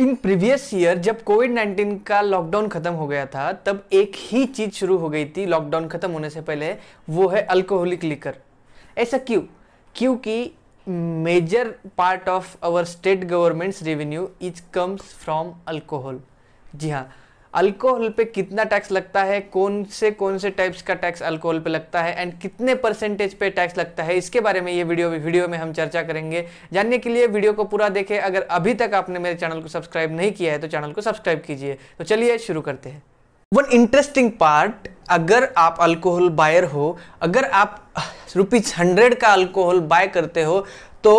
इन previous year जब covid nineteen का lockdown खत्म हो गया था तब एक ही चीज शुरू हो गई थी लॉकडाउन खत्म होने से पहले वो है अल्कोहलिक लिकर ऐसा क्यों क्योंकि major part of our state governments revenue is comes from alcohol जी हाँ अल्कोहल पे कितना टैक्स लगता है कौन से कौन से टाइप्स का टैक्स अल्कोहल पे लगता है एंड कितने परसेंटेज पे टैक्स लगता है इसके बारे में ये वीडियो वीडियो में हम चर्चा करेंगे जानने के लिए वीडियो को पूरा देखें अगर अभी तक आपने मेरे चैनल को सब्सक्राइब नहीं किया है तो चैनल को सब्सक्राइब कीजिए तो चलिए शुरू करते हैं वन इंटरेस्टिंग पार्ट अगर आप अल्कोहल बायर हो अगर आप रुपीज हंड्रेड का अल्कोहल बाय करते हो तो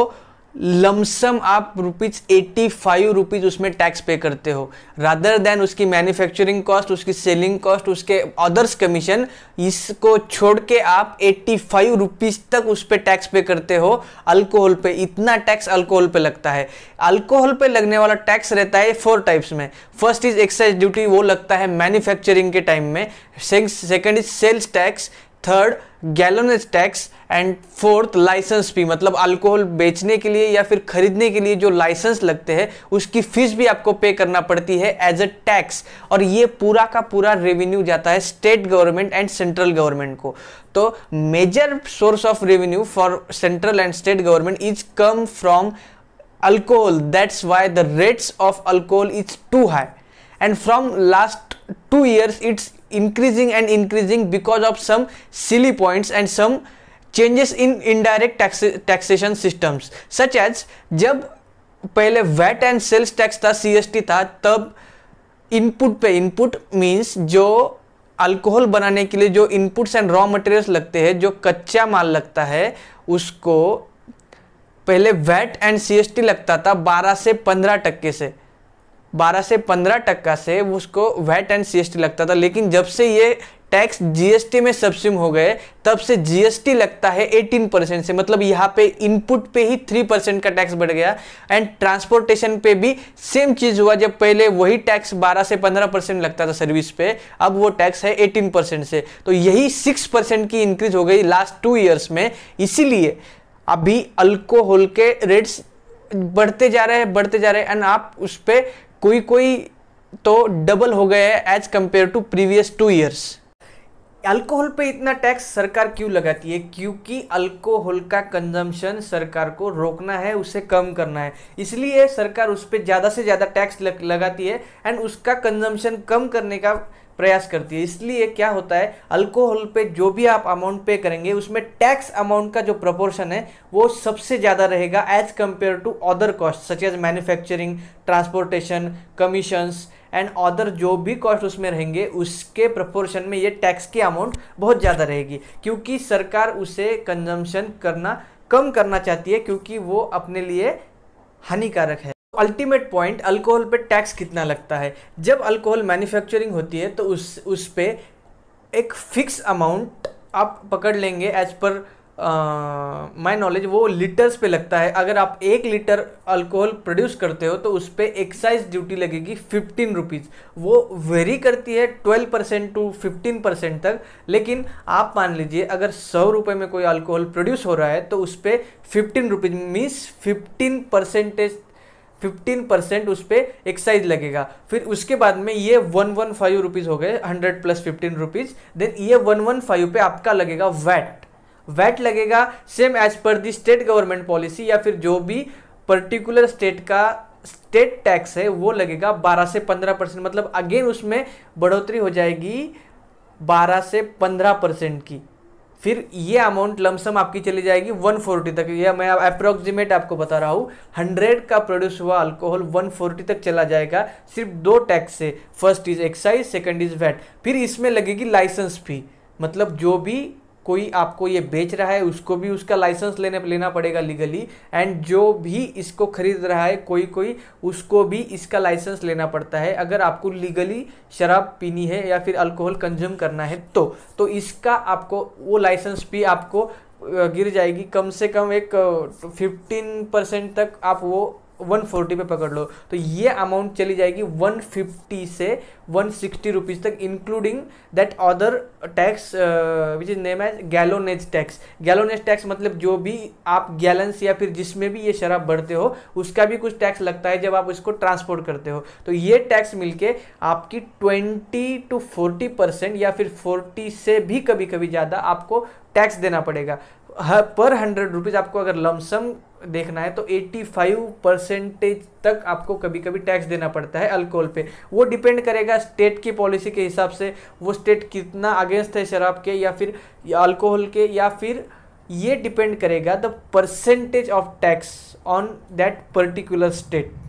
लमसम आप रुपीज एट्टी फाइव रुपीज उसमें टैक्स पे करते हो रादर देन उसकी मैन्युफैक्चरिंग कॉस्ट उसकी सेलिंग कॉस्ट उसके अदर्स कमीशन इसको छोड़ के आप एट्टी फाइव रुपीज तक उस पर टैक्स पे करते हो अल्कोहल पे इतना टैक्स अल्कोहल पे लगता है अल्कोहल पे लगने वाला टैक्स रहता है फोर टाइप्स में फर्स्ट इज एक्साइज ड्यूटी वो लगता है मैन्युफैक्चरिंग के टाइम में second is sales tax third gallonage tax and fourth license fee मतलब अल्कोहल बेचने के लिए या फिर खरीदने के लिए जो लाइसेंस लगते हैं उसकी फीस भी आपको पे करना पड़ती है एज अ टैक्स और ये पूरा का पूरा रेवेन्यू जाता है state government and central government को तो major source of revenue for central and state government is come from alcohol that's why the rates of alcohol is too high and from last two years it's increasing and increasing because of some silly points and some changes in indirect tax taxation systems such as जब पहले VAT and sales tax था CST था तब input पे input means जो alcohol बनाने के लिए जो इनपुट्स एंड रॉ मटेरियल्स लगते हैं जो कच्चा माल लगता है उसको पहले वैट एंड सीएसटी लगता था 12 से 15 टक्के से 12 से 15 टक्का से उसको वैट एंड सीएसटी लगता था लेकिन जब से ये टैक्स जीएसटी में सबसिम हो गए तब से जीएसटी लगता है 18 परसेंट से मतलब यहाँ पे इनपुट पे ही 3 परसेंट का टैक्स बढ़ गया एंड ट्रांसपोर्टेशन पे भी सेम चीज़ हुआ जब पहले वही टैक्स 12 से 15 परसेंट लगता था सर्विस पे अब वो टैक्स है 18 परसेंट से तो यही 6 परसेंट की इंक्रीज हो गई लास्ट टू ईयर्स में इसीलिए अभी अल्कोहल के रेट्स बढ़ते जा रहे हैं बढ़ते जा रहे हैं एंड आप उस पर कोई कोई तो डबल हो गया है as compared to previous two years alcohol पे इतना टैक्स सरकार क्यों लगाती है क्योंकि अल्कोहल का कंजम्पशन सरकार को रोकना है उसे कम करना है इसलिए सरकार उस पर ज़्यादा से ज़्यादा टैक्स लग, लगाती है एंड उसका कंजम्पशन कम करने का प्रयास करती है इसलिए क्या होता है अल्कोहल पे जो भी आप अमाउंट पे करेंगे उसमें टैक्स अमाउंट का जो प्रपोर्शन है वो सबसे ज़्यादा रहेगा as compare to other cost such as manufacturing transportation commissions and other जो भी कॉस्ट उसमें रहेंगे उसके प्रपोर्शन में ये टैक्स की अमाउंट बहुत ज़्यादा रहेगी क्योंकि सरकार उसे कंजम्पशन करना कम करना चाहती है क्योंकि वो अपने लिए हानिकारक है अल्टीमेट पॉइंट अल्कोहल पे टैक्स कितना लगता है जब अल्कोहल मैन्युफैक्चरिंग होती है तो उस उस पर एक फिक्स अमाउंट आप पकड़ लेंगे एज पर माई नॉलेज वो लीटर्स पे लगता है अगर आप एक लीटर अल्कोहल प्रोड्यूस करते हो तो उस पर एक्साइज ड्यूटी लगेगी फिफ्टीन रुपीज़ वो वेरी करती है twelve percent to fifteen percent तक लेकिन आप मान लीजिए अगर सौ रुपये में कोई अल्कोहल प्रोड्यूस हो रहा है तो उस पर fifteen rupees means fifteen percentage fifteen percent उस पर एक्साइज लगेगा फिर उसके बाद में ये वन वन फाइव रुपीज़ हो गए hundred plus fifteen rupees then ये वन वन फाइव पे आपका लगेगा वैट वैट लगेगा same as per the state government policy या फिर जो भी पर्टिकुलर स्टेट का स्टेट टैक्स है वो लगेगा 12 से 15 परसेंट मतलब अगेन उसमें बढ़ोतरी हो जाएगी 12 से 15 परसेंट की फिर ये अमाउंट लमसम आपकी चली जाएगी 140 तक ये मैं अप्रोक्सीमेट आपको बता रहा हूँ 100 का प्रोड्यूस हुआ अल्कोहल 140 तक चला जाएगा सिर्फ दो टैक्स से first is excise second is VAT फिर इसमें लगेगी लाइसेंस फी मतलब जो भी कोई आपको ये बेच रहा है उसको भी उसका लाइसेंस लेने लेना पड़ेगा लीगली एंड जो भी इसको खरीद रहा है कोई कोई उसको भी इसका लाइसेंस लेना पड़ता है अगर आपको लीगली शराब पीनी है या फिर अल्कोहल कंज्यूम करना है तो तो इसका आपको वो लाइसेंस भी आपको गिर जाएगी कम से कम एक फिफ्टीन परसेंट तक आप वो 140 पे पकड़ लो तो ये अमाउंट चली जाएगी 150 से 160 रुपीज़ तक including that other tax which is name as gallonage tax gallonage tax मतलब जो भी आप गैलेंस या फिर जिसमें भी ये शराब बढ़ते हो उसका भी कुछ टैक्स लगता है जब आप इसको ट्रांसपोर्ट करते हो तो ये टैक्स मिलके आपकी 20 टू 40 परसेंट या फिर 40 से भी कभी कभी ज़्यादा आपको टैक्स देना पड़ेगा पर हंड्रेड रुपीज़ आपको अगर लमसम देखना है तो 85 परसेंटेज तक आपको कभी कभी टैक्स देना पड़ता है अल्कोहल पे वो डिपेंड करेगा स्टेट की पॉलिसी के हिसाब से वो स्टेट कितना अगेंस्ट है शराब के या फिर अल्कोहल के या फिर ये डिपेंड करेगा the percentage of tax on that particular state